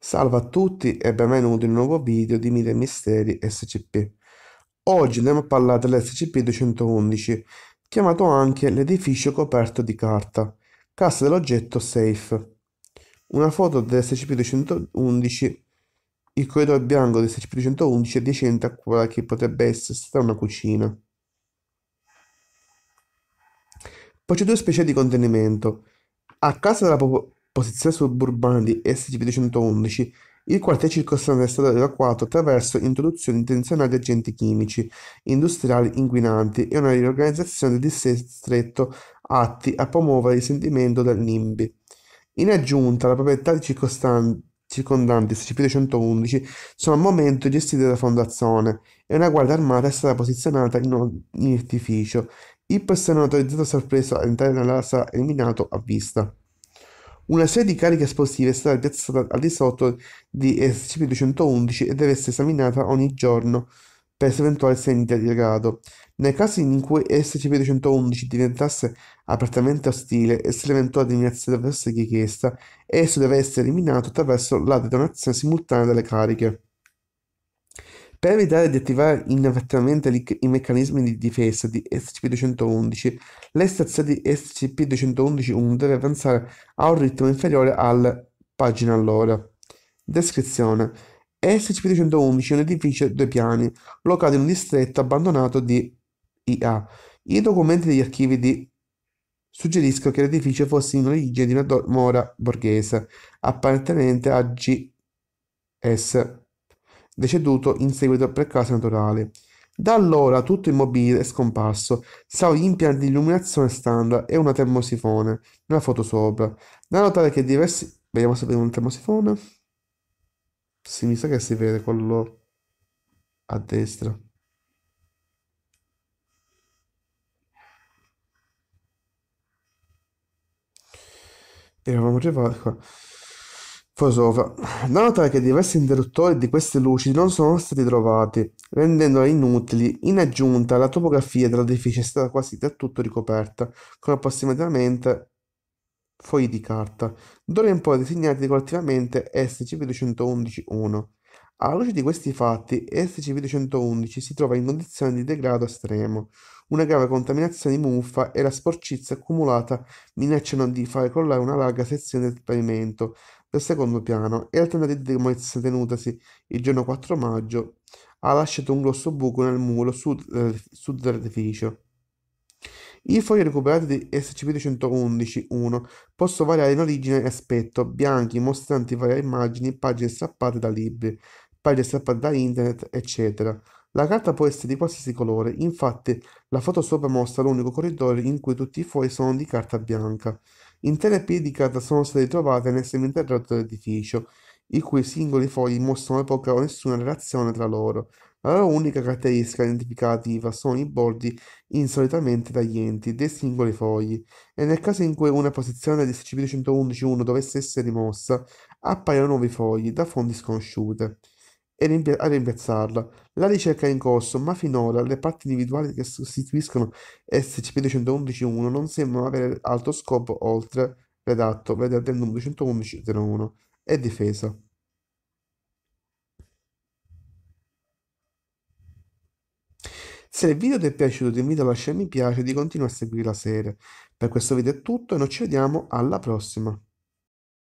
Salve a tutti e benvenuti in un nuovo video di Mille Misteri SCP. Oggi andiamo a parlare dell'SCP-211, chiamato anche l'edificio coperto di carta, casa dell'oggetto safe. Una foto dell'SCP-211, il corridoio bianco dellscp SCP-211 adiacente a quella che potrebbe essere stata una cucina. Poi c'è due specie di contenimento. A casa della pop- posizione suburbana di SCP-211 il quartiere circostante è stato evacuato attraverso introduzioni intenzionali di agenti chimici, industriali inquinanti e una riorganizzazione del distretto atti a promuovere il sentimento del NIMBY. In aggiunta, le proprietà circostanti circondanti, CPD 111, sono al momento gestite dalla fondazione e una guardia armata è stata posizionata in un in artificio. Il personale autorizzato sorpreso all'interno della sala eliminato a vista. Una serie di cariche esplosive è stata piazzata al di sotto di SCP-211 e deve essere esaminata ogni giorno per eventuali segni di aggregato. Nel caso in cui SCP-211 diventasse apertamente ostile e se l'eventuale eliminazione dovesse richiesta, esso deve essere eliminato attraverso la detonazione simultanea delle cariche. Per evitare di attivare inavvertamente i meccanismi di difesa di SCP-211, le stazioni SCP-211-1 deve avanzare a un ritmo inferiore al pagina all'ora. Descrizione SCP-211 è un edificio a due piani, locato in un distretto abbandonato di IA. I documenti degli archivi di suggeriscono che l'edificio fosse in origine di una mora borghese, appartenente a GS deceduto in seguito per cause naturali. Da allora tutto il mobile è scomparso, salvo gli impianti di illuminazione standard e una termosifone, nella foto sopra. Da notare che diversi... Vediamo se vediamo un termosifone. Si, mi sa che si vede quello a destra. Eravamo arrivati qua. For sopra. nota che diversi interruttori di queste luci non sono stati trovati, rendendole inutili, in aggiunta la topografia dell'edificio è stata quasi del tutto ricoperta, con approssimativamente fogli di carta, d'ora in poi disegnati decorativamente SCP-211-1. Alla luce di questi fatti, SCP-211 si trova in condizioni di degrado estremo. Una grave contaminazione di muffa e la sporcizia accumulata minacciano di far crollare una larga sezione del pavimento, del secondo piano e la tentativa di demolizione tenutasi il giorno 4 maggio ha lasciato un grosso buco nel muro sud, eh, sud dell'edificio. I fogli recuperati di SCP-211-1 possono variare in origine e aspetto, bianchi, mostranti varie immagini, pagine strappate da libri, pagine strappate da internet, eccetera. La carta può essere di qualsiasi colore, infatti la foto sopra mostra l'unico corridore in cui tutti i fogli sono di carta bianca. Intere pie di carta sono state trovate nel seminterrato dell'edificio, i cui singoli fogli mostrano poca o nessuna relazione tra loro. La loro unica caratteristica identificativa sono i bordi insolitamente taglienti dei singoli fogli, e nel caso in cui una posizione di SCP-111-1 dovesse essere rimossa, appaiono nuovi fogli da fonti sconosciute e a rimpiazzarla. La ricerca è in corso, ma finora le parti individuali che sostituiscono SCP-211-1 non sembrano avere altro scopo oltre redatto, vede addendum 211-01, e difesa. Se il video ti è piaciuto ti invito a lasciare mi piace e di continuare a seguire la serie. Per questo video è tutto e noi ci vediamo alla prossima.